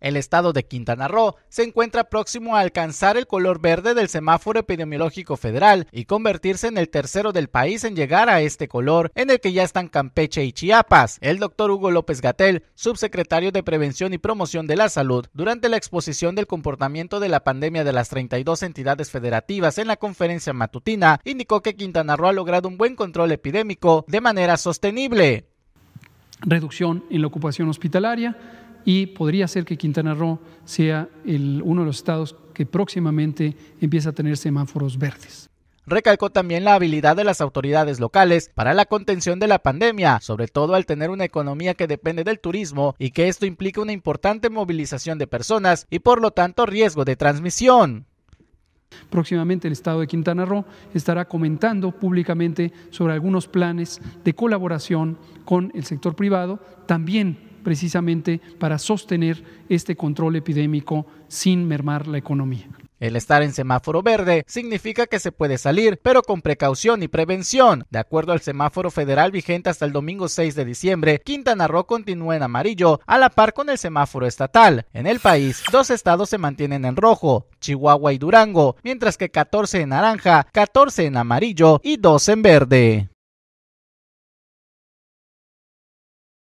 El estado de Quintana Roo se encuentra próximo a alcanzar el color verde del semáforo epidemiológico federal y convertirse en el tercero del país en llegar a este color, en el que ya están Campeche y Chiapas. El doctor Hugo López Gatel, subsecretario de Prevención y Promoción de la Salud, durante la exposición del comportamiento de la pandemia de las 32 entidades federativas en la conferencia matutina, indicó que Quintana Roo ha logrado un buen control epidémico de manera sostenible. Reducción en la ocupación hospitalaria y podría ser que Quintana Roo sea uno de los estados que próximamente empieza a tener semáforos verdes. Recalcó también la habilidad de las autoridades locales para la contención de la pandemia, sobre todo al tener una economía que depende del turismo y que esto implica una importante movilización de personas y por lo tanto riesgo de transmisión. Próximamente el Estado de Quintana Roo estará comentando públicamente sobre algunos planes de colaboración con el sector privado, también precisamente para sostener este control epidémico sin mermar la economía. El estar en semáforo verde significa que se puede salir, pero con precaución y prevención. De acuerdo al semáforo federal vigente hasta el domingo 6 de diciembre, Quintana Roo continúa en amarillo, a la par con el semáforo estatal. En el país, dos estados se mantienen en rojo, Chihuahua y Durango, mientras que 14 en naranja, 14 en amarillo y 2 en verde.